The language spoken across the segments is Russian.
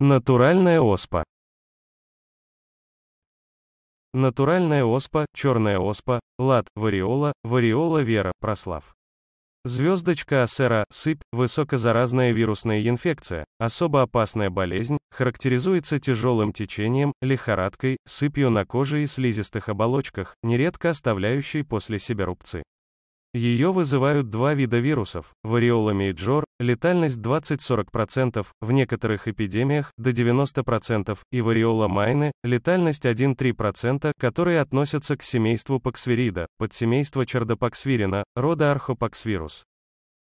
Натуральная оспа. Натуральная оспа, черная оспа, лад, вариола, вариола вера, прослав. Звездочка асера, сыпь, высокозаразная вирусная инфекция, особо опасная болезнь, характеризуется тяжелым течением, лихорадкой, сыпью на коже и слизистых оболочках, нередко оставляющей после себя рубцы. Ее вызывают два вида вирусов, вариола и джор, летальность 20-40%, в некоторых эпидемиях до 90%, и вариола майны, летальность 1-3%, которые относятся к семейству паксвирида, подсемейство чердопаксвирина, рода архопаксвирус.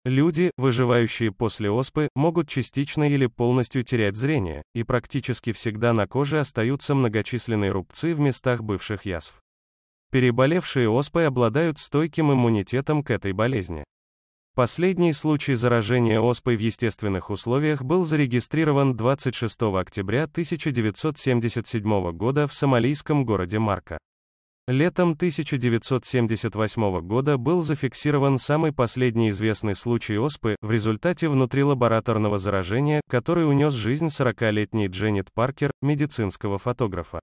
Люди, выживающие после оспы, могут частично или полностью терять зрение, и практически всегда на коже остаются многочисленные рубцы в местах бывших язв. Переболевшие оспой обладают стойким иммунитетом к этой болезни. Последний случай заражения оспой в естественных условиях был зарегистрирован 26 октября 1977 года в сомалийском городе Марка. Летом 1978 года был зафиксирован самый последний известный случай оспы в результате внутрилабораторного заражения, который унес жизнь 40-летней Дженнет Паркер, медицинского фотографа.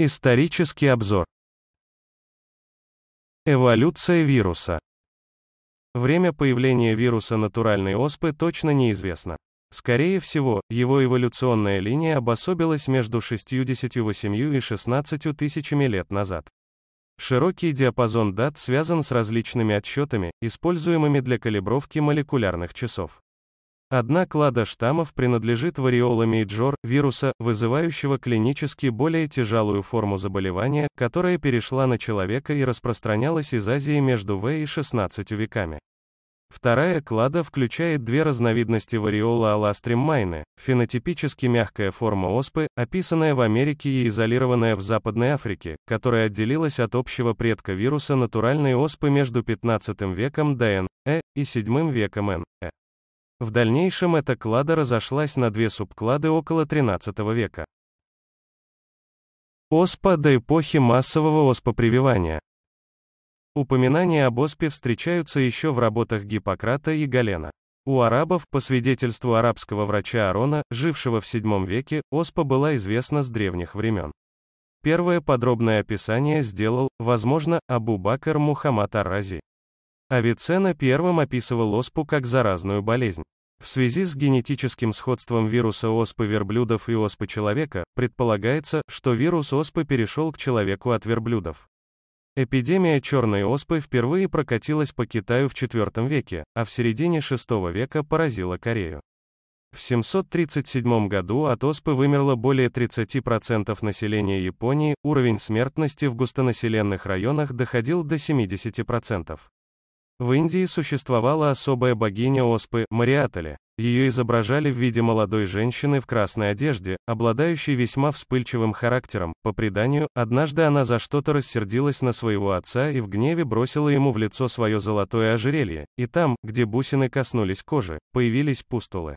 Исторический обзор. Эволюция вируса. Время появления вируса натуральной оспы точно неизвестно. Скорее всего, его эволюционная линия обособилась между 68 и 16 тысячами лет назад. Широкий диапазон дат связан с различными отсчетами, используемыми для калибровки молекулярных часов. Одна клада штаммов принадлежит вариоломейджор вируса, вызывающего клинически более тяжелую форму заболевания, которая перешла на человека и распространялась из Азии между В и 16 веками. Вторая клада включает две разновидности вариола аластрим майны, фенотипически мягкая форма оспы, описанная в Америке и изолированная в Западной Африке, которая отделилась от общего предка вируса натуральной оспы между 15 веком до Н.Э. и 7 веком Н.Э. В дальнейшем эта клада разошлась на две субклады около XIII века. Оспа до эпохи массового оспопрививания. Упоминания об оспе встречаются еще в работах Гиппократа и Галена. У арабов, по свидетельству арабского врача Арона, жившего в VII веке, оспа была известна с древних времен. Первое подробное описание сделал, возможно, Абу Бакр Мухаммад Ар-Рази. Авиценна первым описывал оспу как заразную болезнь. В связи с генетическим сходством вируса оспы верблюдов и оспы человека, предполагается, что вирус оспы перешел к человеку от верблюдов. Эпидемия черной оспы впервые прокатилась по Китаю в IV веке, а в середине VI века поразила Корею. В 737 году от оспы вымерло более 30% населения Японии, уровень смертности в густонаселенных районах доходил до 70%. В Индии существовала особая богиня оспы, Мариатали. Ее изображали в виде молодой женщины в красной одежде, обладающей весьма вспыльчивым характером. По преданию, однажды она за что-то рассердилась на своего отца и в гневе бросила ему в лицо свое золотое ожерелье, и там, где бусины коснулись кожи, появились пустулы.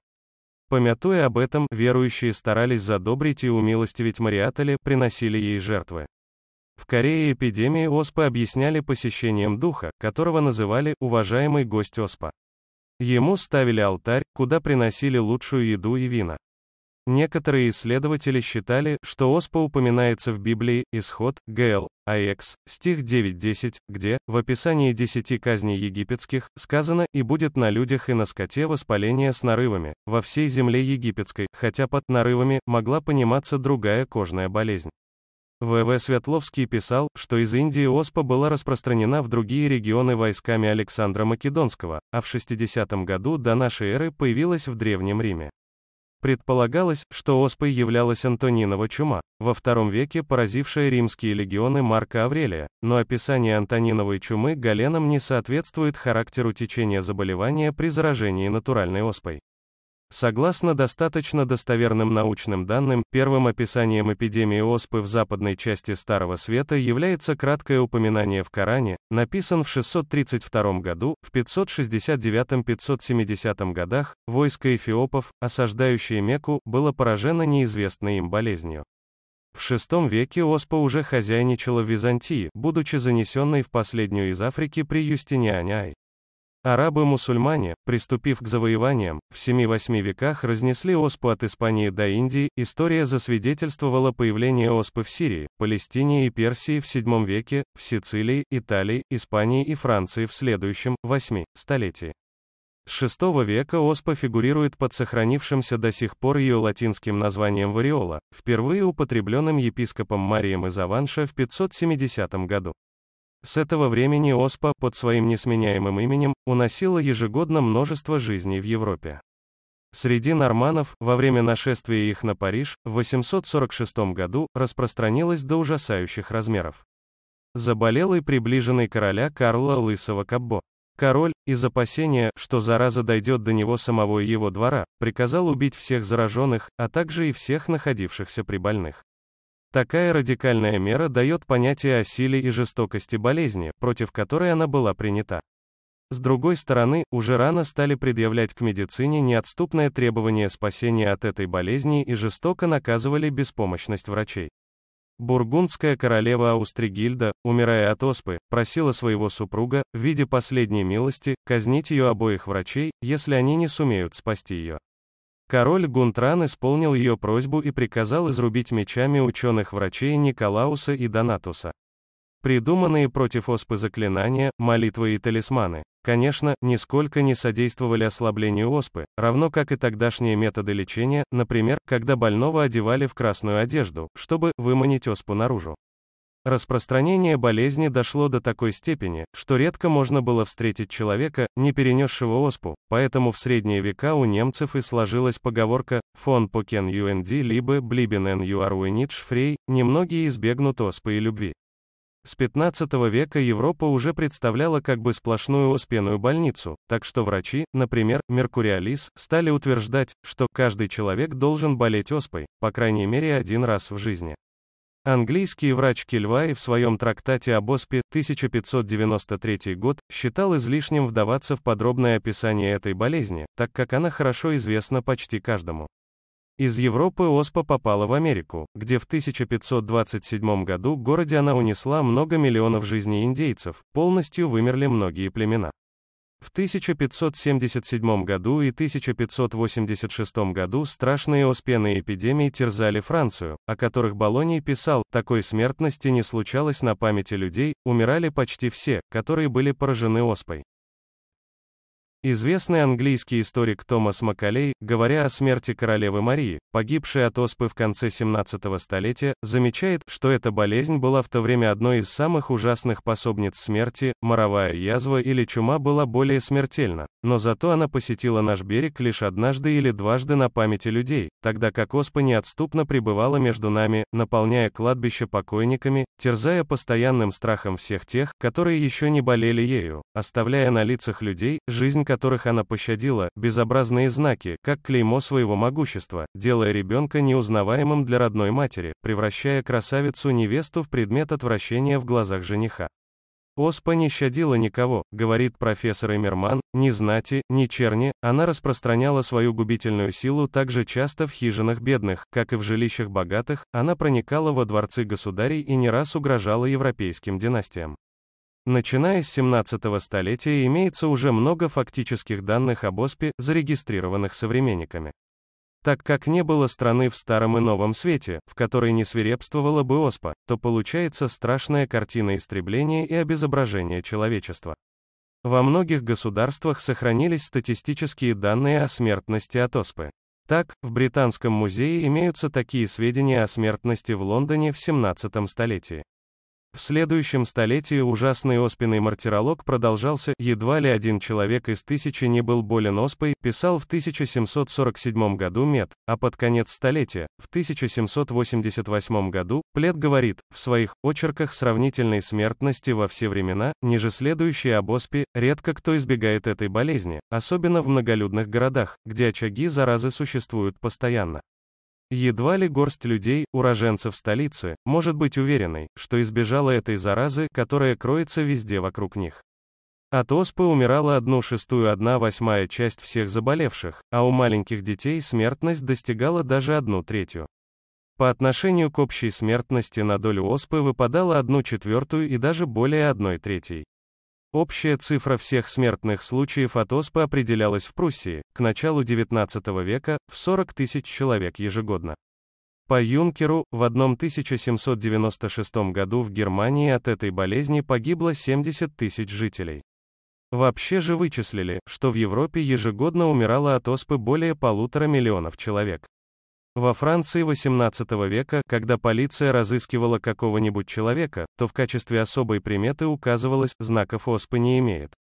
Помятуя об этом, верующие старались задобрить и умилостивить Мариатали, приносили ей жертвы. В Корее эпидемии оспы объясняли посещением духа, которого называли «уважаемый гость оспа». Ему ставили алтарь, куда приносили лучшую еду и вина. Некоторые исследователи считали, что оспа упоминается в Библии, Исход, Гл, Аекс, стих 9-10, где, в описании десяти казней египетских, сказано «и будет на людях и на скоте воспаление с нарывами, во всей земле египетской», хотя под нарывами могла пониматься другая кожная болезнь. В.В. Светловский писал, что из Индии оспа была распространена в другие регионы войсками Александра Македонского, а в 60 году до нашей эры появилась в Древнем Риме. Предполагалось, что оспой являлась Антонинова чума, во втором веке поразившая римские легионы Марка Аврелия, но описание Антониновой чумы Галеном не соответствует характеру течения заболевания при заражении натуральной оспой. Согласно достаточно достоверным научным данным, первым описанием эпидемии оспы в западной части Старого Света является краткое упоминание в Коране, написан в 632 году, в 569-570 годах, войско эфиопов, осаждающее Мекку, было поражено неизвестной им болезнью. В VI веке оспа уже хозяйничала в Византии, будучи занесенной в последнюю из Африки при Юстиниане Ай. Арабы-мусульмане, приступив к завоеваниям, в 7-8 веках разнесли оспу от Испании до Индии, история засвидетельствовала появление оспы в Сирии, Палестине и Персии в 7 веке, в Сицилии, Италии, Испании и Франции в следующем, 8 столетии. С VI века оспа фигурирует под сохранившимся до сих пор ее латинским названием вариола, впервые употребленным епископом Марием из Аванша в 570 году. С этого времени оспа, под своим несменяемым именем, уносила ежегодно множество жизней в Европе. Среди норманов, во время нашествия их на Париж, в 846 году, распространилась до ужасающих размеров. Заболел и приближенный короля Карла Лысого Каббо. Король, из опасения, что зараза дойдет до него самого и его двора, приказал убить всех зараженных, а также и всех находившихся при больных. Такая радикальная мера дает понятие о силе и жестокости болезни, против которой она была принята. С другой стороны, уже рано стали предъявлять к медицине неотступное требование спасения от этой болезни и жестоко наказывали беспомощность врачей. Бургундская королева Аустригильда, умирая от оспы, просила своего супруга, в виде последней милости, казнить ее обоих врачей, если они не сумеют спасти ее. Король Гунтран исполнил ее просьбу и приказал изрубить мечами ученых-врачей Николауса и Донатуса. Придуманные против оспы заклинания, молитвы и талисманы, конечно, нисколько не содействовали ослаблению оспы, равно как и тогдашние методы лечения, например, когда больного одевали в красную одежду, чтобы выманить оспу наружу. Распространение болезни дошло до такой степени, что редко можно было встретить человека, не перенесшего оспу, поэтому в средние века у немцев и сложилась поговорка «фон покен юнд» либо «блибен эн юаруэнит фрей. немногие избегнут оспы и любви. С 15 века Европа уже представляла как бы сплошную оспенную больницу, так что врачи, например, Меркуриалис, стали утверждать, что каждый человек должен болеть оспой, по крайней мере один раз в жизни. Английский врач Кельвай в своем трактате об оспе 1593 год считал излишним вдаваться в подробное описание этой болезни, так как она хорошо известна почти каждому. Из Европы оспа попала в Америку, где в 1527 году в городе она унесла много миллионов жизней индейцев, полностью вымерли многие племена. В 1577 году и 1586 году страшные оспенные эпидемии терзали Францию, о которых Болоний писал, такой смертности не случалось на памяти людей, умирали почти все, которые были поражены оспой. Известный английский историк Томас Макалей, говоря о смерти королевы Марии, погибшей от оспы в конце 17 столетия, замечает, что эта болезнь была в то время одной из самых ужасных пособниц смерти, моровая язва или чума была более смертельна, но зато она посетила наш берег лишь однажды или дважды на памяти людей, тогда как оспа неотступно пребывала между нами, наполняя кладбище покойниками, терзая постоянным страхом всех тех, которые еще не болели ею, оставляя на лицах людей жизнь которых она пощадила, безобразные знаки, как клеймо своего могущества, делая ребенка неузнаваемым для родной матери, превращая красавицу-невесту в предмет отвращения в глазах жениха. Оспа не щадила никого, говорит профессор Эмерман, ни знати, ни черни, она распространяла свою губительную силу так же часто в хижинах бедных, как и в жилищах богатых, она проникала во дворцы государей и не раз угрожала европейским династиям. Начиная с 17 столетия имеется уже много фактических данных об оспе, зарегистрированных современниками. Так как не было страны в Старом и Новом Свете, в которой не свирепствовала бы оспа, то получается страшная картина истребления и обезображения человечества. Во многих государствах сохранились статистические данные о смертности от оспы. Так, в Британском музее имеются такие сведения о смертности в Лондоне в 17 столетии. В следующем столетии ужасный оспенный мартиролог продолжался, едва ли один человек из тысячи не был болен оспой, писал в 1747 году Мед, а под конец столетия, в 1788 году, Плет говорит, в своих очерках сравнительной смертности во все времена, ниже следующие об оспе, редко кто избегает этой болезни, особенно в многолюдных городах, где очаги заразы существуют постоянно. Едва ли горсть людей, уроженцев столицы, может быть уверенной, что избежала этой заразы, которая кроется везде вокруг них. От оспы умирала одну шестую одна восьмая часть всех заболевших, а у маленьких детей смертность достигала даже одну третью. По отношению к общей смертности на долю оспы выпадала одну четвертую и даже более одной третьей. Общая цифра всех смертных случаев от оспы определялась в Пруссии, к началу XIX века, в 40 тысяч человек ежегодно. По Юнкеру, в 1796 году в Германии от этой болезни погибло 70 тысяч жителей. Вообще же вычислили, что в Европе ежегодно умирало от оспы более полутора миллионов человек. Во Франции XVIII века, когда полиция разыскивала какого-нибудь человека, то в качестве особой приметы указывалось «знаков оспы не имеет».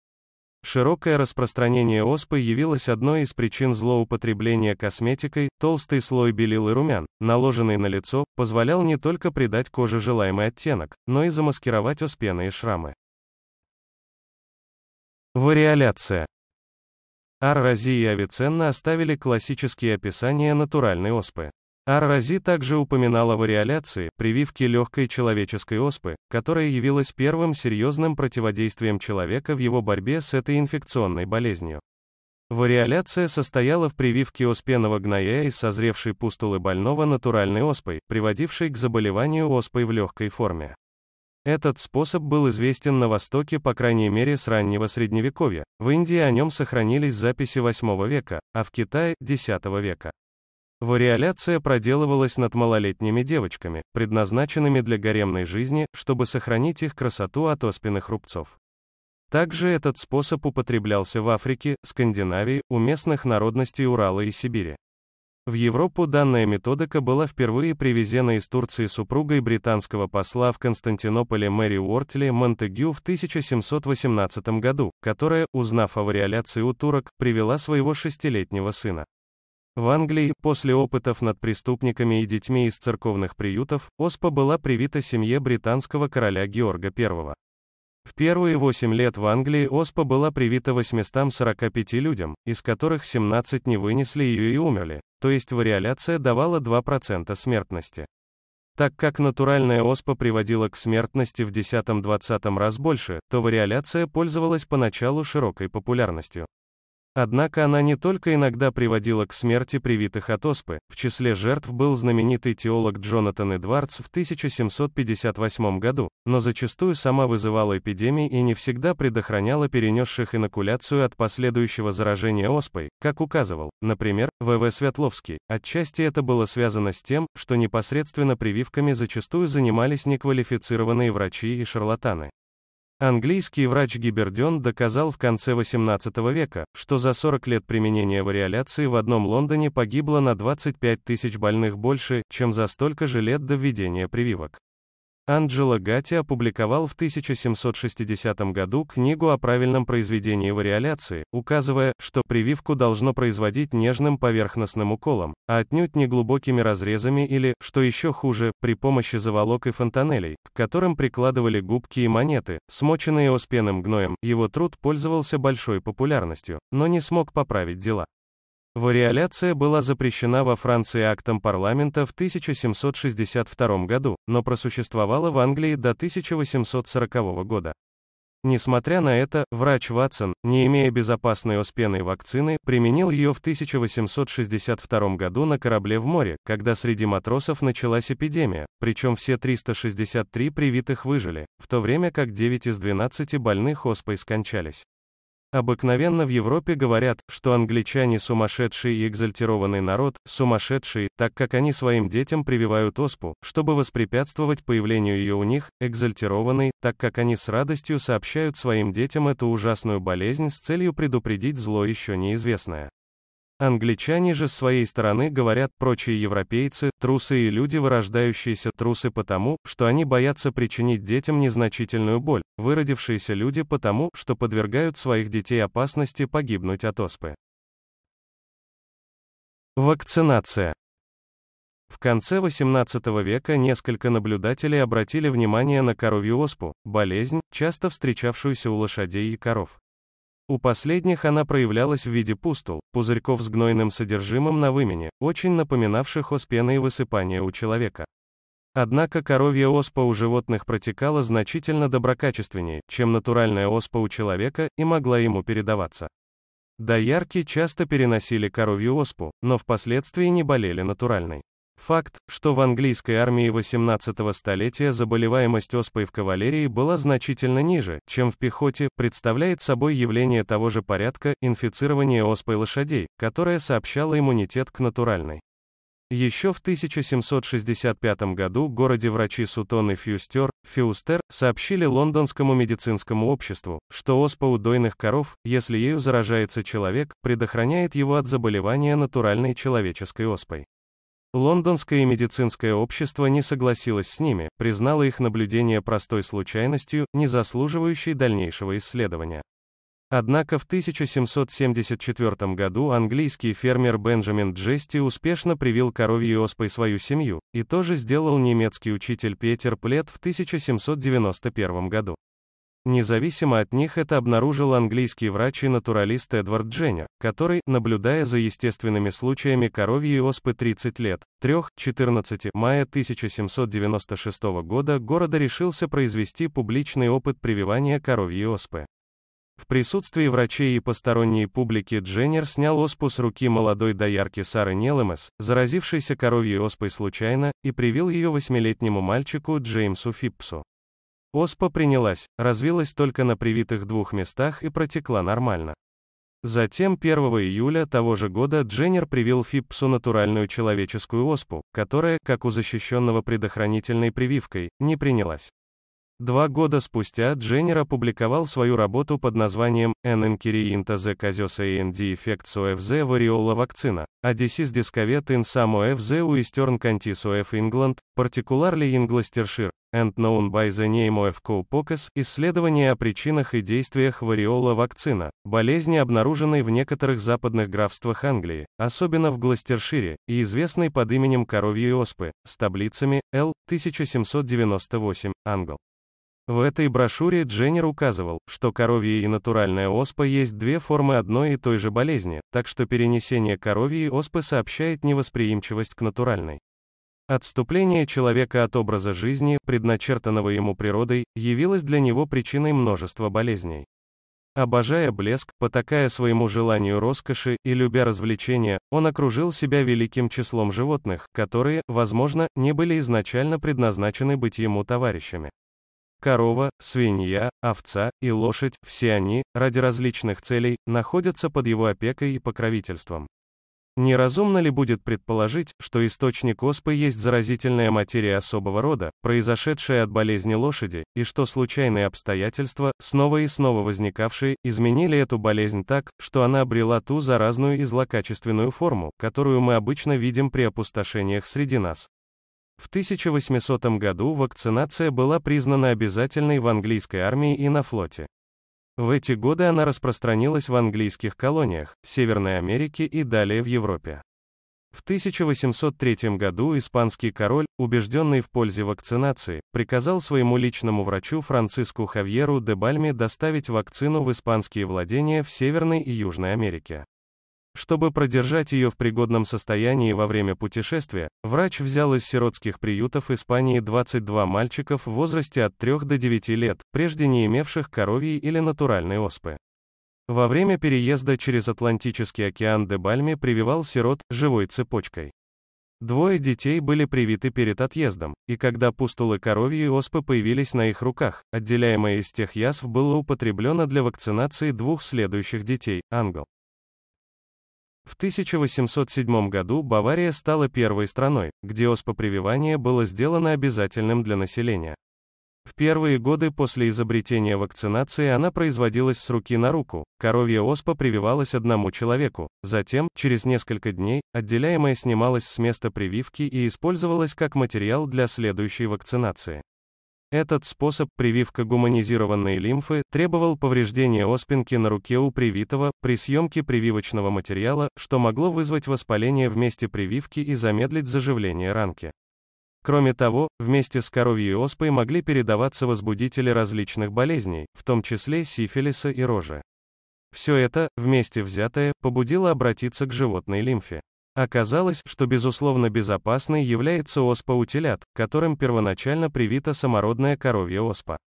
Широкое распространение оспы явилось одной из причин злоупотребления косметикой, толстый слой белил и румян, наложенный на лицо, позволял не только придать коже желаемый оттенок, но и замаскировать оспенные шрамы. Вариоляция. Ар-Рази и Авиценна оставили классические описания натуральной оспы. Ар-Рази также упоминала о вариоляции, прививке легкой человеческой оспы, которая явилась первым серьезным противодействием человека в его борьбе с этой инфекционной болезнью. Вариоляция состояла в прививке оспенного гноя из созревшей пустулы больного натуральной оспой, приводившей к заболеванию оспой в легкой форме. Этот способ был известен на Востоке, по крайней мере, с раннего Средневековья. В Индии о нем сохранились записи VIII века, а в Китае – X века. Вариоляция проделывалась над малолетними девочками, предназначенными для гаремной жизни, чтобы сохранить их красоту от оспенных рубцов. Также этот способ употреблялся в Африке, Скандинавии, у местных народностей Урала и Сибири. В Европу данная методика была впервые привезена из Турции супругой британского посла в Константинополе Мэри Уортли Монтегю в 1718 году, которая, узнав о вариоляции у турок, привела своего шестилетнего сына. В Англии, после опытов над преступниками и детьми из церковных приютов, оспа была привита семье британского короля Георга I. В первые восемь лет в Англии оспа была привита 845 людям, из которых 17 не вынесли ее и умерли, то есть вариоляция давала 2% смертности. Так как натуральная оспа приводила к смертности в 10-20 раз больше, то вариоляция пользовалась поначалу широкой популярностью. Однако она не только иногда приводила к смерти привитых от оспы, в числе жертв был знаменитый теолог Джонатан Эдвардс в 1758 году, но зачастую сама вызывала эпидемии и не всегда предохраняла перенесших инокуляцию от последующего заражения оспой, как указывал, например, В.В. Светловский. Отчасти это было связано с тем, что непосредственно прививками зачастую занимались неквалифицированные врачи и шарлатаны. Английский врач Гиберден доказал в конце 18 века, что за 40 лет применения вариоляции в одном Лондоне погибло на 25 тысяч больных больше, чем за столько же лет до введения прививок. Анджело Гатти опубликовал в 1760 году книгу о правильном произведении вариоляции, указывая, что прививку должно производить нежным поверхностным уколом, а отнюдь не глубокими разрезами или, что еще хуже, при помощи заволок и фонтанелей, к которым прикладывали губки и монеты, смоченные оспенным гноем. Его труд пользовался большой популярностью, но не смог поправить дела. Вариоляция была запрещена во Франции актом парламента в 1762 году, но просуществовала в Англии до 1840 года. Несмотря на это, врач Ватсон, не имея безопасной оспенной вакцины, применил ее в 1862 году на корабле в море, когда среди матросов началась эпидемия, причем все 363 привитых выжили, в то время как 9 из 12 больных оспой скончались. Обыкновенно в Европе говорят, что англичане сумасшедший и экзальтированный народ, сумасшедший, так как они своим детям прививают оспу, чтобы воспрепятствовать появлению ее у них, экзальтированный, так как они с радостью сообщают своим детям эту ужасную болезнь с целью предупредить зло еще неизвестное. Англичане же с своей стороны говорят прочие европейцы, трусы и люди, вырождающиеся трусы потому, что они боятся причинить детям незначительную боль, выродившиеся люди потому, что подвергают своих детей опасности погибнуть от оспы. Вакцинация. В конце XVIII века несколько наблюдателей обратили внимание на коровью оспу, болезнь, часто встречавшуюся у лошадей и коров. У последних она проявлялась в виде пустул, пузырьков с гнойным содержимым на вымени, очень напоминавших оспенные высыпания у человека. Однако коровья оспа у животных протекала значительно доброкачественнее, чем натуральная оспа у человека, и могла ему передаваться. Доярки часто переносили коровью оспу, но впоследствии не болели натуральной. Факт, что в английской армии 18-го столетия заболеваемость оспой в кавалерии была значительно ниже, чем в пехоте, представляет собой явление того же порядка инфицирования оспой лошадей, которое сообщало иммунитет к натуральной. Еще в 1765 году в городе врачи Сутон и Фьюстер, Фьюстер, сообщили лондонскому медицинскому обществу, что оспа у дойных коров, если ею заражается человек, предохраняет его от заболевания натуральной человеческой оспой. Лондонское медицинское общество не согласилось с ними, признало их наблюдение простой случайностью, не заслуживающей дальнейшего исследования. Однако в 1774 году английский фермер Бенджамин Джести успешно привил коровьей оспой свою семью, и тоже сделал немецкий учитель Петер Плет в 1791 году. Независимо от них это обнаружил английский врач и натуралист Эдвард Дженнер, который, наблюдая за естественными случаями коровьей оспы 30 лет, 3-14 мая 1796 года города решился произвести публичный опыт прививания коровьей оспы. В присутствии врачей и посторонней публики Дженнер снял оспу с руки молодой доярки Сары Нелемес, заразившейся коровьей оспой случайно, и привил ее восьмилетнему мальчику Джеймсу Фипсу. Оспа принялась, развилась только на привитых двух местах и протекла нормально. Затем 1 июля того же года Дженнер привил Фипсу натуральную человеческую оспу, которая, как у защищенного предохранительной прививкой, не принялась. Два года спустя Дженнер опубликовал свою работу под названием «An Inquiry into the Causes and Effects of the Variola Vaccina, a Disease Discovered in Some of the Western Counties of England, particularly in Gloucestershire, and known by the name of Cowpox» исследование о причинах и действиях вариола вакцина, болезни, обнаруженной в некоторых западных графствах Англии, особенно в Глостершире, и известной под именем коровьей оспы, с таблицами L. 1798, Англ. В этой брошюре Дженнер указывал, что коровье и натуральная оспа есть две формы одной и той же болезни, так что перенесение коровьей оспы сообщает невосприимчивость к натуральной. Отступление человека от образа жизни, предначертанного ему природой, явилось для него причиной множества болезней. Обожая блеск, потакая своему желанию роскоши и любя развлечения, он окружил себя великим числом животных, которые, возможно, не были изначально предназначены быть ему товарищами корова, свинья, овца и лошадь, все они, ради различных целей, находятся под его опекой и покровительством. Неразумно ли будет предположить, что источник оспы есть заразительная материя особого рода, произошедшая от болезни лошади, и что случайные обстоятельства, снова и снова возникавшие, изменили эту болезнь так, что она обрела ту заразную и злокачественную форму, которую мы обычно видим при опустошениях среди нас? В 1800 году вакцинация была признана обязательной в английской армии и на флоте. В эти годы она распространилась в английских колониях, Северной Америке и далее в Европе. В 1803 году испанский король, убежденный в пользе вакцинации, приказал своему личному врачу Франциску Хавьеру де Бальме доставить вакцину в испанские владения в Северной и Южной Америке. Чтобы продержать ее в пригодном состоянии во время путешествия, врач взял из сиротских приютов Испании 22 мальчиков в возрасте от 3 до 9 лет, прежде не имевших коровьей или натуральной оспы. Во время переезда через Атлантический океан де Бальме прививал сирот живой цепочкой. Двое детей были привиты перед отъездом, и когда пустулы коровьи и оспы появились на их руках, отделяемое из тех язв было употреблено для вакцинации двух следующих детей, ангел. В 1807 году Бавария стала первой страной, где оспопрививание было сделано обязательным для населения. В первые годы после изобретения вакцинации она производилась с руки на руку, коровья оспа прививалась одному человеку, затем, через несколько дней, отделяемая снималась с места прививки и использовалась как материал для следующей вакцинации. Этот способ прививка гуманизированной лимфы требовал повреждения оспинки на руке у привитого при съемке прививочного материала, что могло вызвать воспаление в месте прививки и замедлить заживление ранки. Кроме того, вместе с коровьей оспой могли передаваться возбудители различных болезней, в том числе сифилиса и рожи. Все это, вместе взятое, побудило обратиться к животной лимфе. Оказалось, что безусловно безопасной является оспа у телят, которым первоначально привита самородная коровья оспа.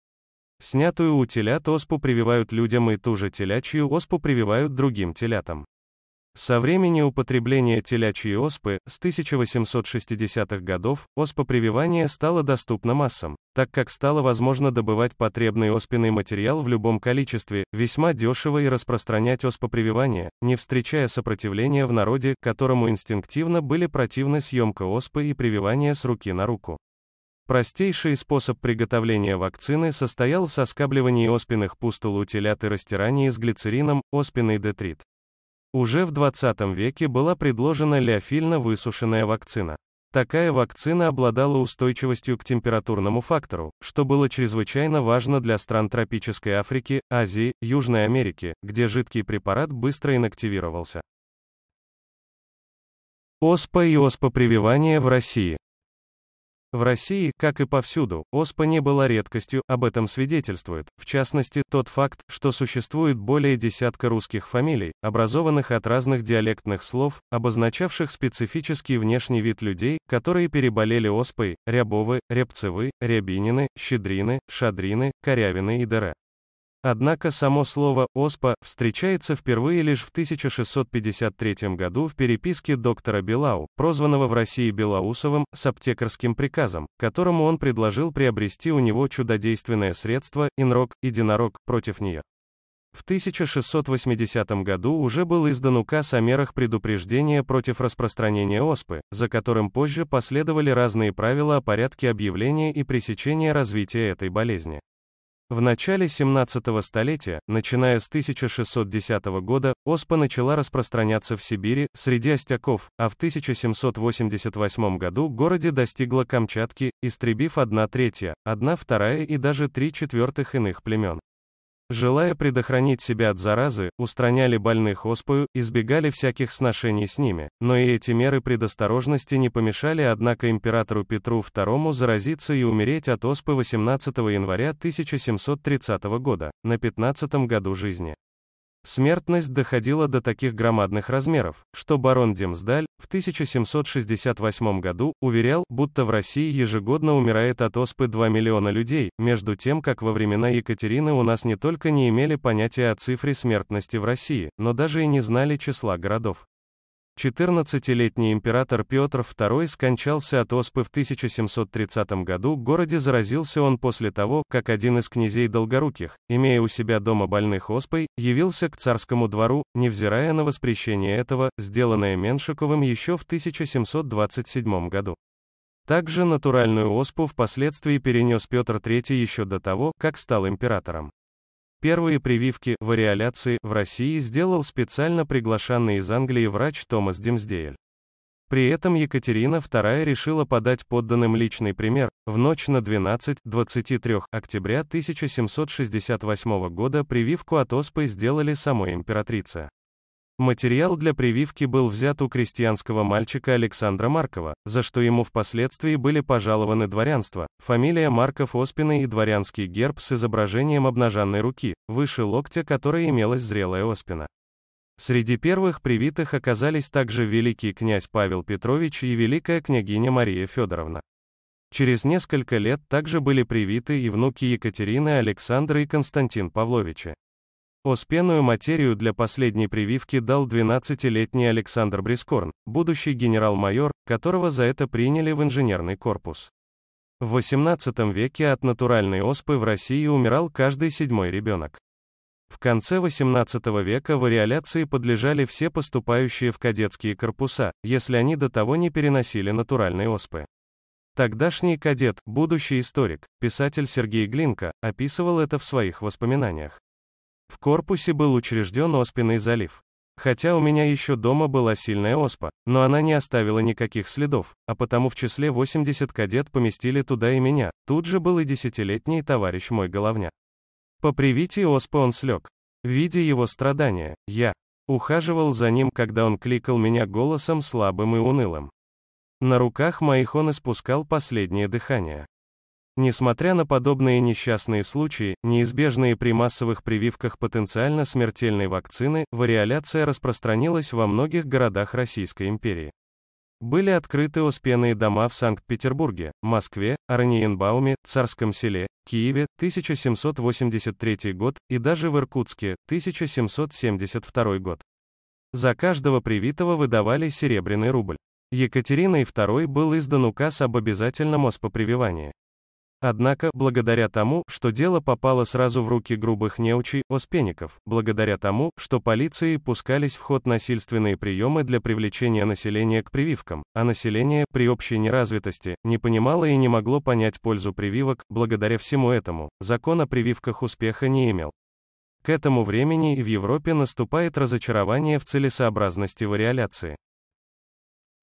Снятую у телят оспу прививают людям и ту же телячью оспу прививают другим телятам. Со времени употребления телячьей оспы с 1860-х годов оспопрививание стало доступно массам, так как стало возможно добывать потребный оспенный материал в любом количестве, весьма дешево и распространять оспопрививание, не встречая сопротивления в народе, которому инстинктивно были противны съемка оспы и прививание с руки на руку. Простейший способ приготовления вакцины состоял в соскабливании оспенных пустул у телят и растирании с глицерином, оспенный детрит. Уже в 20 веке была предложена леофильно высушенная вакцина. Такая вакцина обладала устойчивостью к температурному фактору, что было чрезвычайно важно для стран тропической Африки, Азии, Южной Америки, где жидкий препарат быстро инактивировался. ОСПА и ОСПА-прививание в России. В России, как и повсюду, оспа не была редкостью, об этом свидетельствует, в частности, тот факт, что существует более десятка русских фамилий, образованных от разных диалектных слов, обозначавших специфический внешний вид людей, которые переболели оспой, Рябовы, Рябцевы, Рябинины, Щедрины, Шадрины, Корявины и Дыра. Однако само слово «оспа» встречается впервые лишь в 1653 году в переписке доктора Белау, прозванного в России Белоусовым, с аптекарским приказом, которому он предложил приобрести у него чудодейственное средство, инрок, единорог, против нее. В 1680 году уже был издан указ о мерах предупреждения против распространения оспы, за которым позже последовали разные правила о порядке объявления и пресечения развития этой болезни. В начале 17 столетия, начиная с 1610 года, оспа начала распространяться в Сибири, среди остяков, а в 1788 году городе достигла Камчатки, истребив 1 третья, 1 вторая и даже три четвертых иных племен желая предохранить себя от заразы, устраняли больных оспою, избегали всяких сношений с ними, но и эти меры предосторожности не помешали, однако императору Петру II заразиться и умереть от оспы 18 января 1730 года, на 15 году жизни. Смертность доходила до таких громадных размеров, что барон Демсдаль в 1768 году уверял, будто в России ежегодно умирает от оспы 2 миллиона людей, между тем как во времена Екатерины у нас не только не имели понятия о цифре смертности в России, но даже и не знали числа городов. 14-летний император Петр II скончался от оспы в 1730 году, в городе заразился он после того, как один из князей Долгоруких, имея у себя дома больных оспой, явился к царскому двору, невзирая на воспрещение этого, сделанное Меншиковым еще в 1727 году. Также натуральную оспу впоследствии перенес Петр III еще до того, как стал императором. Первые прививки вариоляции в России сделал специально приглашенный из Англии врач Томас Димсдейль. При этом Екатерина II решила подать подданным личный пример. В ночь на 12-23 октября 1768 года прививку от оспы сделали самой императрице. Материал для прививки был взят у крестьянского мальчика Александра Маркова, за что ему впоследствии были пожалованы дворянство, фамилия Марков Оспины и дворянский герб с изображением обнаженной руки, выше локтя которой имелась зрелая оспина. Среди первых привитых оказались также великий князь Павел Петрович и великая княгиня Мария Федоровна. Через несколько лет также были привиты и внуки Екатерины Александра и Константин Павловича. Оспенную материю для последней прививки дал 12-летний Александр Брискорн, будущий генерал-майор, которого за это приняли в инженерный корпус. В XVIII веке от натуральной оспы в России умирал каждый седьмой ребенок. В конце XVIII века вариоляции подлежали все поступающие в кадетские корпуса, если они до того не переносили натуральной оспы. Тогдашний кадет, будущий историк, писатель Сергей Глинка, описывал это в своих воспоминаниях. В корпусе был учрежден оспенный залив. Хотя у меня еще дома была сильная оспа, но она не оставила никаких следов, а потому в числе 80 кадет поместили туда и меня, тут же был и десятилетний товарищ мой головня. По привитии оспы он слег. Видя его страдания, я ухаживал за ним, когда он кликал меня голосом слабым и унылым. На руках моих он испускал последнее дыхание. Несмотря на подобные несчастные случаи, неизбежные при массовых прививках потенциально смертельной вакцины, вариоляция распространилась во многих городах Российской империи. Были открыты оспенные дома в Санкт-Петербурге, Москве, Орниенбауме, Царском селе, Киеве, 1783 год, и даже в Иркутске, 1772 год. За каждого привитого выдавали серебряный рубль. Екатериной II был издан указ об обязательном оспопрививании. Однако, благодаря тому, что дело попало сразу в руки грубых неучей, Оспенников, благодаря тому, что полиции пускались в ход насильственные приемы для привлечения населения к прививкам, а население, при общей неразвитости, не понимало и не могло понять пользу прививок, благодаря всему этому, закон о прививках успеха не имел. К этому времени в Европе наступает разочарование в целесообразности вариоляции.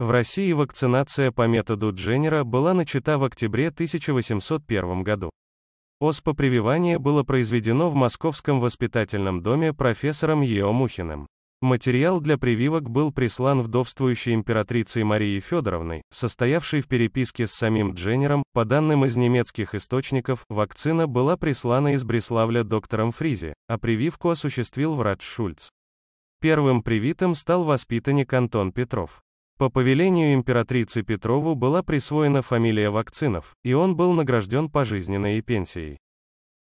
В России вакцинация по методу Дженнера была начата в октябре 1801 году. оспа прививание было произведено в Московском воспитательном доме профессором Е.О. Мухиным. Материал для прививок был прислан вдовствующей императрицей Марии Федоровной, состоявшей в переписке с самим Дженнером. По данным из немецких источников, вакцина была прислана из Бреславля доктором Фризе, а прививку осуществил врач Шульц. Первым привитым стал воспитанник Антон Петров. По повелению императрицы Петрову была присвоена фамилия Вакцинов, и он был награжден пожизненной пенсией.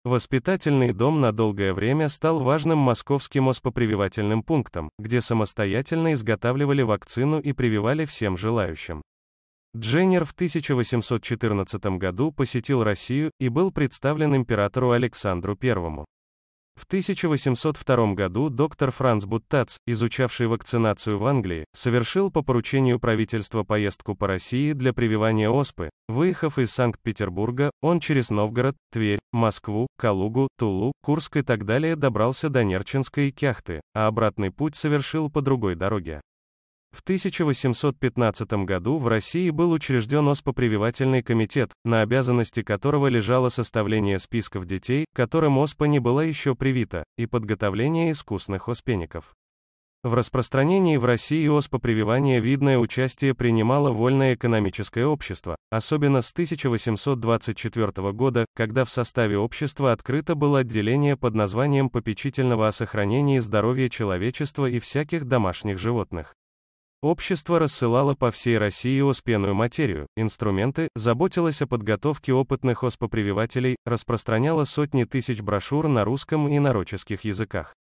Воспитательный дом на долгое время стал важным московским оспопрививательным пунктом, где самостоятельно изготавливали вакцину и прививали всем желающим. Дженнер в 1814 году посетил Россию и был представлен императору Александру Первому. В 1802 году доктор Франц Буттац, изучавший вакцинацию в Англии, совершил по поручению правительства поездку по России для прививания оспы. Выехав из Санкт-Петербурга, он через Новгород, Тверь, Москву, Калугу, Тулу, Курск и так далее добрался до Нерчинской и Кяхты, а обратный путь совершил по другой дороге. В 1815 году в России был учрежден Оспопрививательный комитет, на обязанности которого лежало составление списков детей, которым ОСПА не была еще привита, и подготовление искусных оспеников. В распространении в России оспопрививания видное участие принимало вольное экономическое общество, особенно с 1824 года, когда в составе общества открыто было отделение под названием попечительного о сохранении здоровья человечества и всяких домашних животных. Общество рассылало по всей России оспенную материю, инструменты, заботилось о подготовке опытных оспопрививателей, распространяло сотни тысяч брошюр на русском и нароческих языках.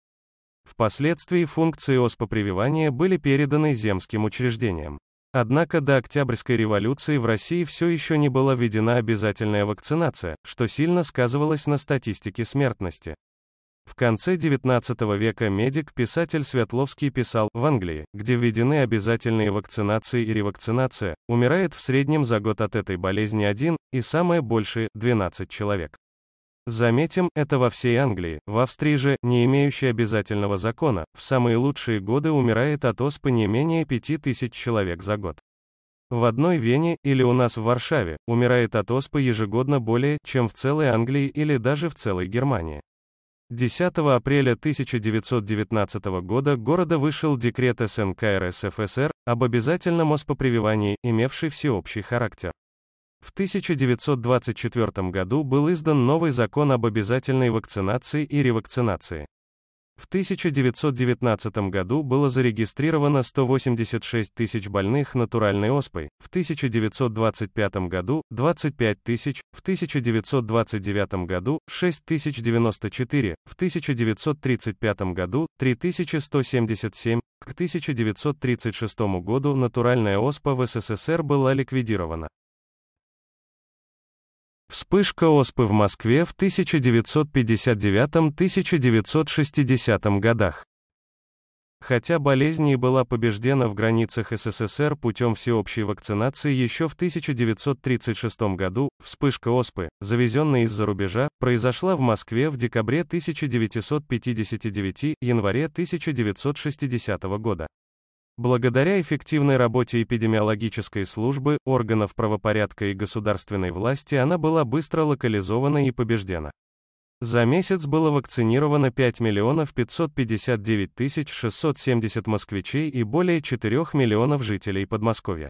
Впоследствии функции оспопрививания были переданы земским учреждениям. Однако до Октябрьской революции в России все еще не была введена обязательная вакцинация, что сильно сказывалось на статистике смертности. В конце XIX века медик-писатель Светловский писал, в Англии, где введены обязательные вакцинации и ревакцинация, умирает в среднем за год от этой болезни один, и самое большее – 12 человек. Заметим, это во всей Англии, в Австрии же, не имеющей обязательного закона, в самые лучшие годы умирает от оспы не менее 5000 человек за год. В одной Вене, или у нас в Варшаве, умирает от оспы ежегодно более, чем в целой Англии или даже в целой Германии. 10 апреля 1919 года города вышел декрет СНК РСФСР об обязательном оспопрививании, имевший всеобщий характер. В 1924 году был издан новый закон об обязательной вакцинации и ревакцинации. В 1919 году было зарегистрировано 186 тысяч больных натуральной оспой, в 1925 году – 25 тысяч, в 1929 году – 6094, в 1935 году – 3177. К 1936 году натуральная оспа в СССР была ликвидирована. Вспышка оспы в Москве в 1959-1960 годах. Хотя болезнь и была побеждена в границах СССР путем всеобщей вакцинации еще в 1936 году, вспышка оспы, завезенная из-за рубежа, произошла в Москве в декабре 1959-январе 1960 года. Благодаря эффективной работе эпидемиологической службы, органов правопорядка и государственной власти она была быстро локализована и побеждена. За месяц было вакцинировано 5 миллионов 559 тысяч 670 москвичей и более 4 миллионов жителей Подмосковья.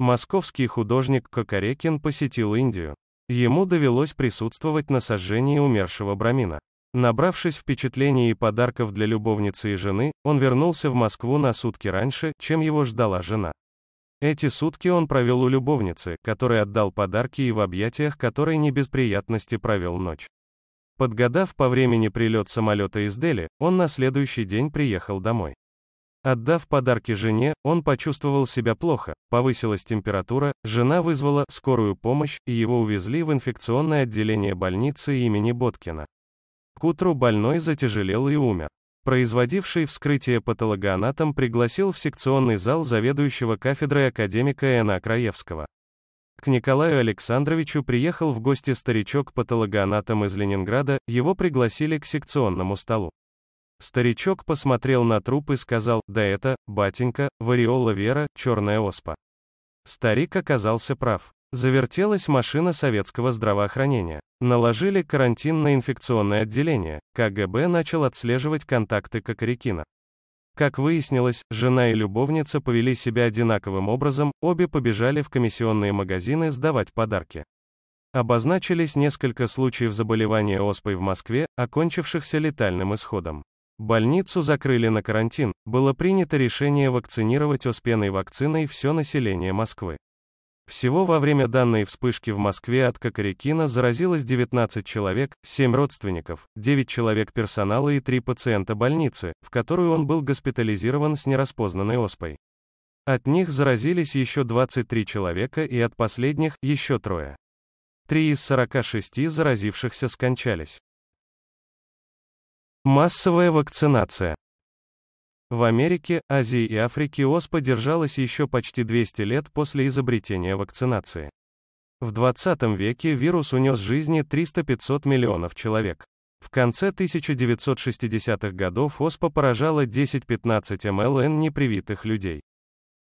Московский художник Кокорекин посетил Индию. Ему довелось присутствовать на сожжении умершего Брамина. Набравшись впечатлений и подарков для любовницы и жены, он вернулся в Москву на сутки раньше, чем его ждала жена. Эти сутки он провел у любовницы, который отдал подарки и в объятиях которой не без приятности провел ночь. Подгадав по времени прилет самолета из Дели, он на следующий день приехал домой. Отдав подарки жене, он почувствовал себя плохо, повысилась температура, жена вызвала скорую помощь, и его увезли в инфекционное отделение больницы имени Боткина. К утру больной затяжелел и умер. Производивший вскрытие патологоанатом пригласил в секционный зал заведующего кафедрой академика Эна Краевского. К Николаю Александровичу приехал в гости старичок-патологоанатом из Ленинграда, его пригласили к секционному столу. Старичок посмотрел на труп и сказал, да это, батенька, вариола вера, черная оспа. Старик оказался прав. Завертелась машина советского здравоохранения. Наложили карантин на инфекционное отделение. КГБ начал отслеживать контакты Кокорикина. Как выяснилось, жена и любовница повели себя одинаковым образом, обе побежали в комиссионные магазины сдавать подарки. Обозначились несколько случаев заболевания оспой в Москве, окончившихся летальным исходом. Больницу закрыли на карантин, было принято решение вакцинировать оспенной вакциной все население Москвы. Всего во время данной вспышки в Москве от Кокорекина заразилось 19 человек, 7 родственников, 9 человек персонала и 3 пациента больницы, в которую он был госпитализирован с нераспознанной оспой. От них заразились еще 23 человека и от последних еще трое. Три из 46 заразившихся скончались. Массовая вакцинация. В Америке, Азии и Африке оспа держалась еще почти 200 лет после изобретения вакцинации. В 20 веке вирус унес жизни 300-500 миллионов человек. В конце 1960-х годов ОСПА поражала 10-15 МЛН непривитых людей.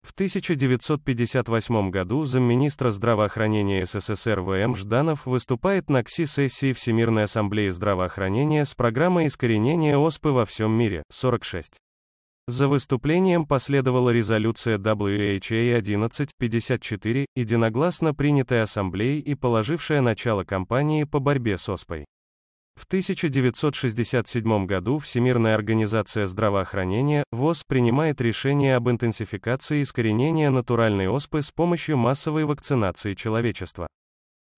В 1958 году замминистра здравоохранения СССР ВМ Жданов выступает на КСИ-сессии Всемирной ассамблеи здравоохранения с программой искоренения ОСПы во всем мире, 46. За выступлением последовала резолюция WHA 1154, единогласно принятая Ассамблеей и положившая начало кампании по борьбе с оспой. В 1967 году Всемирная организация здравоохранения, ВОЗ, принимает решение об интенсификации искоренения натуральной оспы с помощью массовой вакцинации человечества.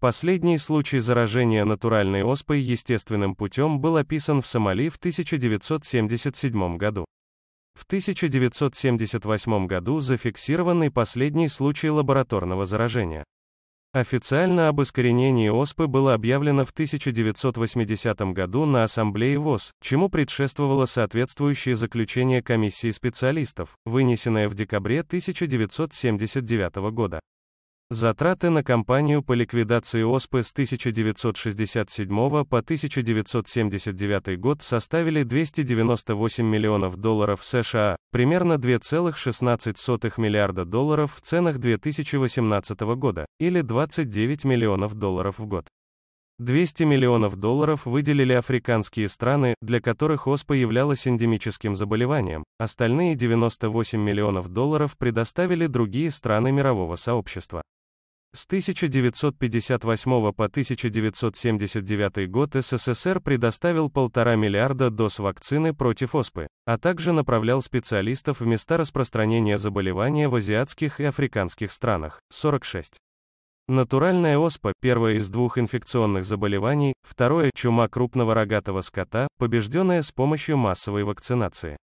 Последний случай заражения натуральной оспой естественным путем был описан в Сомали в 1977 году. В 1978 году зафиксированный последний случай лабораторного заражения. Официально об искоренении оспы было объявлено в 1980 году на Ассамблее ВОЗ, чему предшествовало соответствующее заключение комиссии специалистов, вынесенное в декабре 1979 года. Затраты на кампанию по ликвидации ОСПы с 1967 по 1979 год составили 298 миллионов долларов США, примерно 2,16 миллиарда долларов в ценах 2018 года, или 29 миллионов долларов в год. 200 миллионов долларов выделили африканские страны, для которых ОСПА являлась эндемическим заболеванием, остальные 98 миллионов долларов предоставили другие страны мирового сообщества. С 1958 по 1979 год СССР предоставил полтора миллиарда доз вакцины против оспы, а также направлял специалистов в места распространения заболевания в азиатских и африканских странах. 46. Натуральная оспа, первое из двух инфекционных заболеваний, второе – чума крупного рогатого скота, побежденная с помощью массовой вакцинации.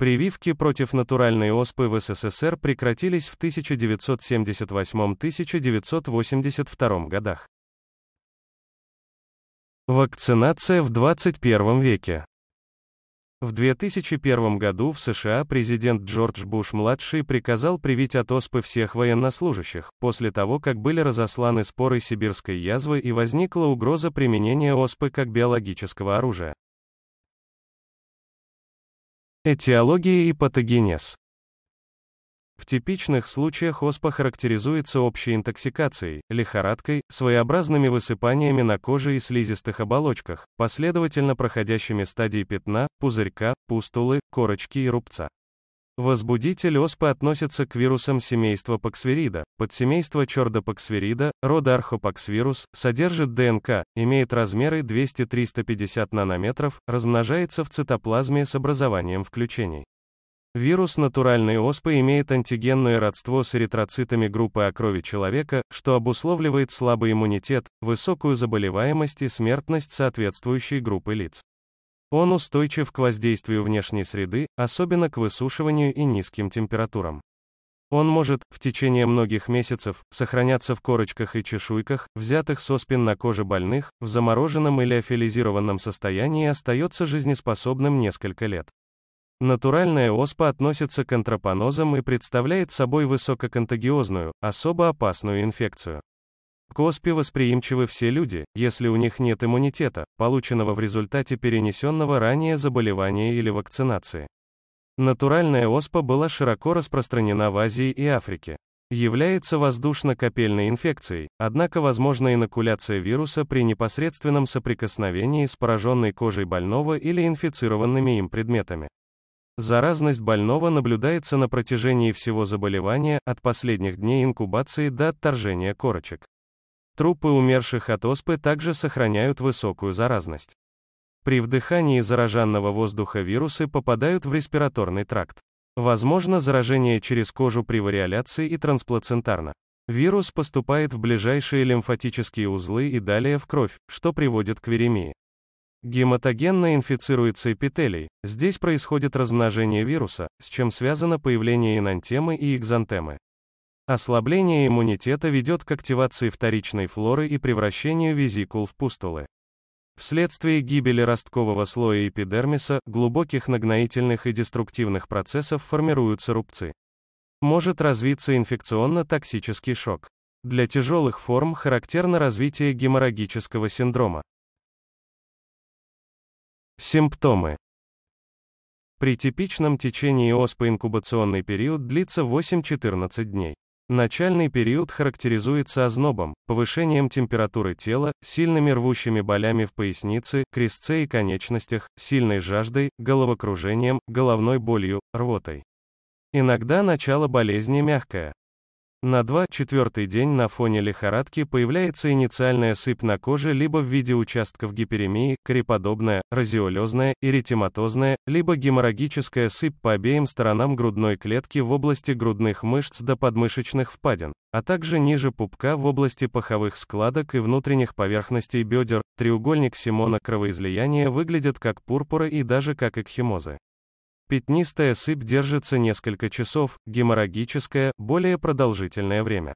Прививки против натуральной оспы в СССР прекратились в 1978-1982 годах. Вакцинация в 21 веке. В 2001 году в США президент Джордж Буш-младший приказал привить от оспы всех военнослужащих, после того, как были разосланы споры сибирской язвы и возникла угроза применения оспы как биологического оружия. Этиология и патогенез. В типичных случаях оспа характеризуется общей интоксикацией, лихорадкой, своеобразными высыпаниями на коже и слизистых оболочках, последовательно проходящими стадии пятна, пузырька, пустулы, корочки и рубца. Возбудитель оспы относится к вирусам семейства Паксвирида. Подсемейство Чордопаксвирида, рода Архопаксвирус, содержит ДНК, имеет размеры 200-350 нанометров, размножается в цитоплазме с образованием включений. Вирус натуральной оспы имеет антигенное родство с эритроцитами группы А крови человека, что обусловливает слабый иммунитет, высокую заболеваемость и смертность соответствующей группы лиц. Он устойчив к воздействию внешней среды, особенно к высушиванию и низким температурам. Он может, в течение многих месяцев, сохраняться в корочках и чешуйках, взятых со спин на коже больных, в замороженном или афилизированном состоянии и остается жизнеспособным несколько лет. Натуральная оспа относится к антропонозам и представляет собой высококонтагиозную, особо опасную инфекцию. К оспе восприимчивы все люди, если у них нет иммунитета, полученного в результате перенесенного ранее заболевания или вакцинации. Натуральная оспа была широко распространена в Азии и Африке. Является воздушно-капельной инфекцией, однако возможна инокуляция вируса при непосредственном соприкосновении с пораженной кожей больного или инфицированными им предметами. Заразность больного наблюдается на протяжении всего заболевания, от последних дней инкубации до отторжения корочек. Трупы умерших от оспы также сохраняют высокую заразность. При вдыхании зараженного воздуха вирусы попадают в респираторный тракт. Возможно заражение через кожу при вариоляции и трансплацентарно. Вирус поступает в ближайшие лимфатические узлы и далее в кровь, что приводит к веремии. Гематогенно инфицируется эпителий. Здесь происходит размножение вируса, с чем связано появление инантемы и экзантемы. Ослабление иммунитета ведет к активации вторичной флоры и превращению визикул в пустулы. Вследствие гибели росткового слоя эпидермиса, глубоких нагноительных и деструктивных процессов формируются рубцы. Может развиться инфекционно-токсический шок. Для тяжелых форм характерно развитие геморрагического синдрома. Симптомы. При типичном течении оспы инкубационный период длится 8-14 дней. Начальный период характеризуется ознобом, повышением температуры тела, сильными рвущими болями в пояснице, крестце и конечностях, сильной жаждой, головокружением, головной болью, рвотой. Иногда начало болезни мягкое. На 2-4 день на фоне лихорадки появляется инициальная сыпь на коже либо в виде участков гиперемии, кореподобная, разиолезная, эритематозная, либо геморрагическая сыпь по обеим сторонам грудной клетки в области грудных мышц до подмышечных впадин, а также ниже пупка в области паховых складок и внутренних поверхностей бедер. Треугольник Симона кровоизлияния выглядит как пурпура и даже как экхимозы. Пятнистая сыпь держится несколько часов, геморрагическая, более продолжительное время.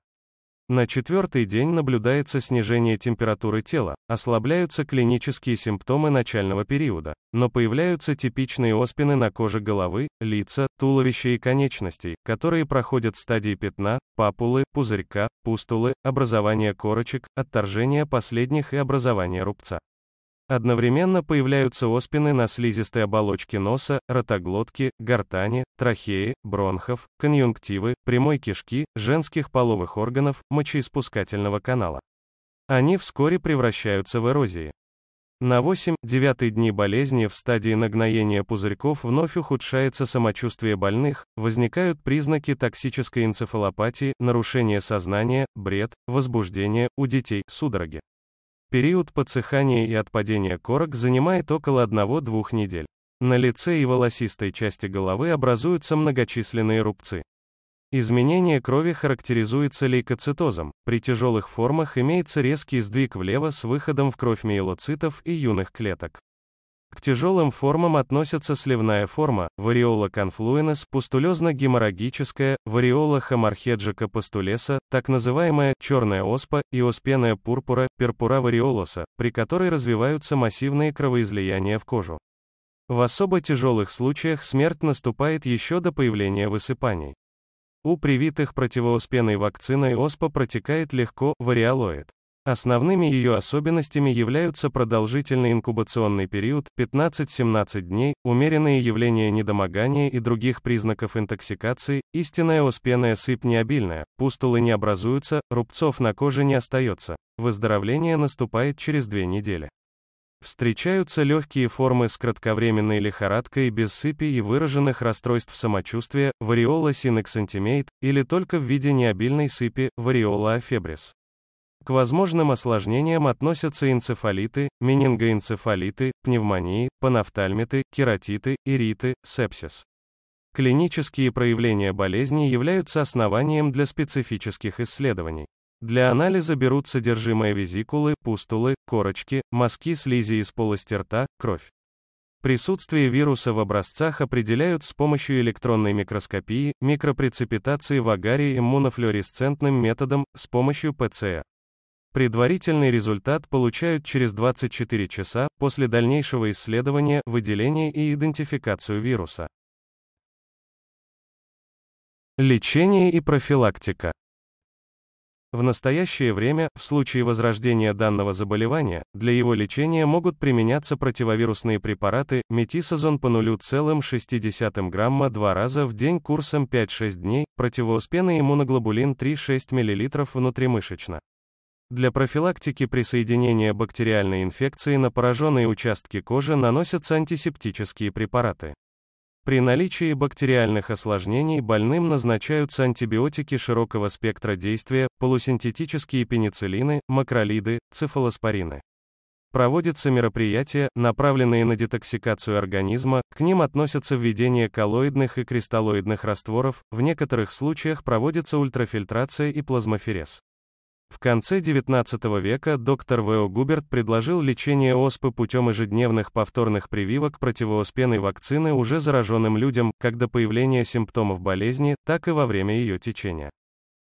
На четвертый день наблюдается снижение температуры тела, ослабляются клинические симптомы начального периода, но появляются типичные оспины на коже головы, лица, туловища и конечностей, которые проходят стадии пятна, папулы, пузырька, пустулы, образование корочек, отторжение последних и образование рубца. Одновременно появляются оспины на слизистой оболочке носа, ротоглотки, гортани, трахеи, бронхов, конъюнктивы, прямой кишки, женских половых органов, мочеиспускательного канала. Они вскоре превращаются в эрозии. На 8-9 дни болезни в стадии нагноения пузырьков вновь ухудшается самочувствие больных, возникают признаки токсической энцефалопатии, нарушение сознания, бред, возбуждение, у детей, судороги. Период подсыхания и отпадения корок занимает около 1-2 недель. На лице и волосистой части головы образуются многочисленные рубцы. Изменение крови характеризуется лейкоцитозом. При тяжелых формах имеется резкий сдвиг влево с выходом в кровь миелоцитов и юных клеток. К тяжелым формам относятся сливная форма, вариола конфлуенес, пустулезно-геморрагическая, вариола хомархеджика пастулеса, так называемая черная оспа и оспенная пурпура, перпура вариолоса, при которой развиваются массивные кровоизлияния в кожу. В особо тяжелых случаях смерть наступает еще до появления высыпаний. У привитых противооспенной вакциной оспа протекает легко, вариолоид. Основными ее особенностями являются продолжительный инкубационный период 15-17 дней, умеренные явления недомогания и других признаков интоксикации, истинная оспенная сыпь необильная, пустулы не образуются, рубцов на коже не остается. Выздоровление наступает через две недели. Встречаются легкие формы с кратковременной лихорадкой без сыпи и выраженных расстройств самочувствия, вариола синексантимейт, или только в виде необильной сыпи, вариола афебрис. К возможным осложнениям относятся энцефалиты, менингоэнцефалиты, пневмонии, панафтальмиты, кератиты, ириты, сепсис. Клинические проявления болезни являются основанием для специфических исследований. Для анализа берут содержимое визикулы, пустулы, корочки, мазки слизи из полости рта, кровь. Присутствие вируса в образцах определяют с помощью электронной микроскопии, микропрецепитации в агаре иммунофлюоресцентным методом, с помощью ПЦР. Предварительный результат получают через 24 часа после дальнейшего исследования, выделения и идентификацию вируса. Лечение и профилактика. В настоящее время, в случае возрождения данного заболевания, для его лечения могут применяться противовирусные препараты метисозон по 0,6 грамма два раза в день курсом 5-6 дней, противоуспенный иммуноглобулин 3-6 мл внутримышечно. Для профилактики присоединения бактериальной инфекции на пораженные участки кожи наносятся антисептические препараты. При наличии бактериальных осложнений больным назначаются антибиотики широкого спектра действия, полусинтетические пенициллины, макролиды, цефалоспорины. Проводятся мероприятия, направленные на детоксикацию организма, к ним относятся введение коллоидных и кристаллоидных растворов, в некоторых случаях проводится ультрафильтрация и плазмоферез. В конце XIX века доктор В.О. Губерт предложил лечение оспы путем ежедневных повторных прививок противооспенной вакцины уже зараженным людям, как до появления симптомов болезни, так и во время ее течения.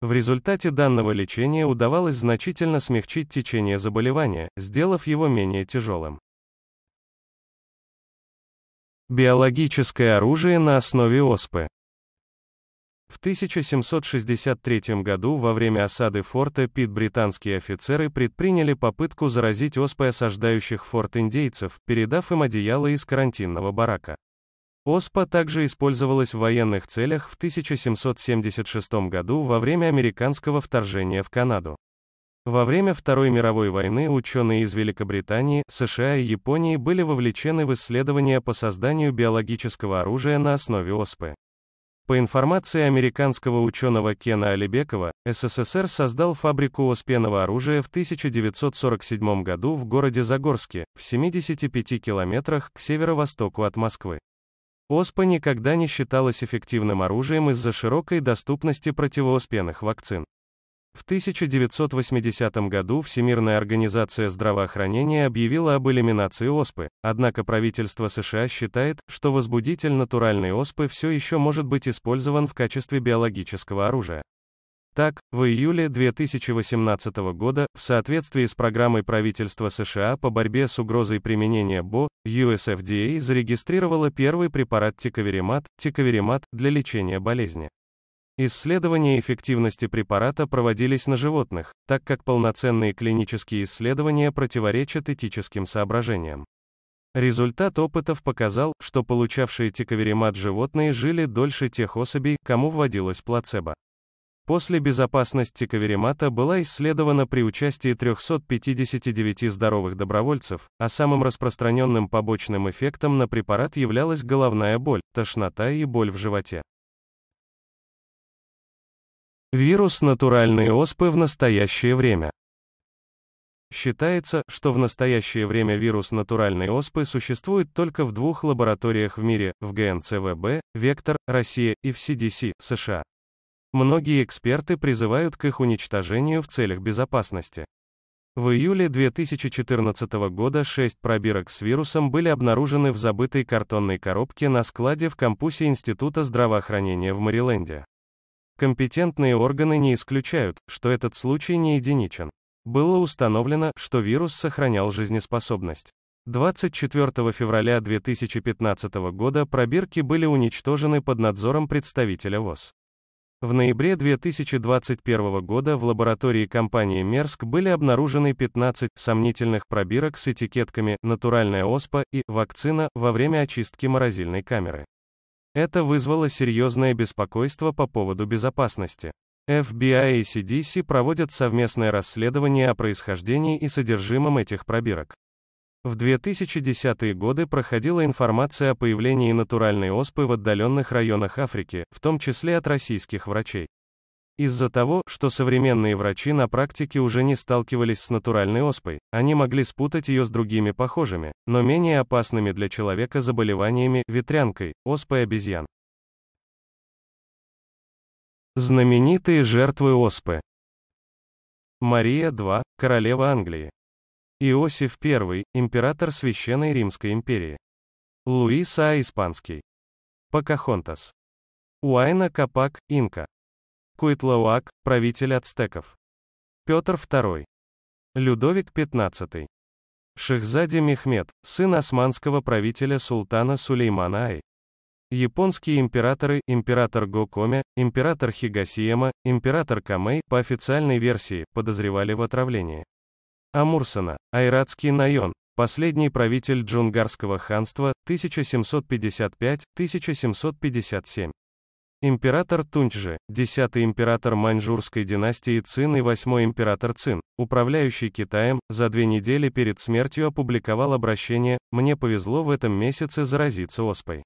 В результате данного лечения удавалось значительно смягчить течение заболевания, сделав его менее тяжелым. Биологическое оружие на основе оспы. В 1763 году во время осады форта Пит британские офицеры предприняли попытку заразить оспой осаждающих форт индейцев, передав им одеяло из карантинного барака. Оспа также использовалась в военных целях в 1776 году во время американского вторжения в Канаду. Во время Второй мировой войны ученые из Великобритании, США и Японии были вовлечены в исследования по созданию биологического оружия на основе оспы. По информации американского ученого Кена Алибекова, СССР создал фабрику оспенного оружия в 1947 году в городе Загорске, в 75 километрах к северо-востоку от Москвы. Оспа никогда не считалась эффективным оружием из-за широкой доступности противооспенных вакцин. В 1980 году Всемирная организация здравоохранения объявила об элиминации оспы, однако правительство США считает, что возбудитель натуральной оспы все еще может быть использован в качестве биологического оружия. Так, в июле 2018 года, в соответствии с программой правительства США по борьбе с угрозой применения БО, USFDA зарегистрировала первый препарат тикаверимат, тикаверимат, для лечения болезни. Исследования эффективности препарата проводились на животных, так как полноценные клинические исследования противоречат этическим соображениям. Результат опытов показал, что получавшие тикаверимат животные жили дольше тех особей, кому вводилось плацебо. После безопасность тикаверимата была исследована при участии 359 здоровых добровольцев, а самым распространенным побочным эффектом на препарат являлась головная боль, тошнота и боль в животе. Вирус натуральной оспы в настоящее время. Считается, что в настоящее время вирус натуральной оспы существует только в двух лабораториях в мире, в ГНЦВБ, Вектор, Россия, и в CDC, США. Многие эксперты призывают к их уничтожению в целях безопасности. В июле 2014 года шесть пробирок с вирусом были обнаружены в забытой картонной коробке на складе в кампусе Института здравоохранения в Мэриленде. Компетентные органы не исключают, что этот случай не единичен. Было установлено, что вирус сохранял жизнеспособность. 24 февраля 2015 года пробирки были уничтожены под надзором представителя ВОЗ. В ноябре 2021 года в лаборатории компании Мерск были обнаружены 15 сомнительных пробирок с этикетками «натуральная оспа» и «вакцина» во время очистки морозильной камеры. Это вызвало серьезное беспокойство по поводу безопасности. FBI и CDC проводят совместное расследование о происхождении и содержимом этих пробирок. В 2010-е годы проходила информация о появлении натуральной оспы в отдаленных районах Африки, в том числе от российских врачей. Из-за того, что современные врачи на практике уже не сталкивались с натуральной оспой, они могли спутать ее с другими похожими, но менее опасными для человека заболеваниями, ветрянкой, оспой обезьян. Знаменитые жертвы оспы. Мария II, королева Англии. Иосиф I, император Священной Римской империи. Луис А. Испанский. Покахонтас. Уайна Капак, инка. Куитлауак, правитель ацтеков. Петр II. Людовик XV. Шехзади Мехмед, сын османского правителя султана Сулеймана Ай. Японские императоры, император Гокоме, император Хигасиема, император Камей, по официальной версии, подозревали в отравлении. Амурсона, Айратский Найон, последний правитель Джунгарского ханства, 1755-1757. Император Тунчжи, 10-й император Маньчжурской династии Цин и восьмой император Цин, управляющий Китаем, за две недели перед смертью опубликовал обращение «Мне повезло в этом месяце заразиться оспой».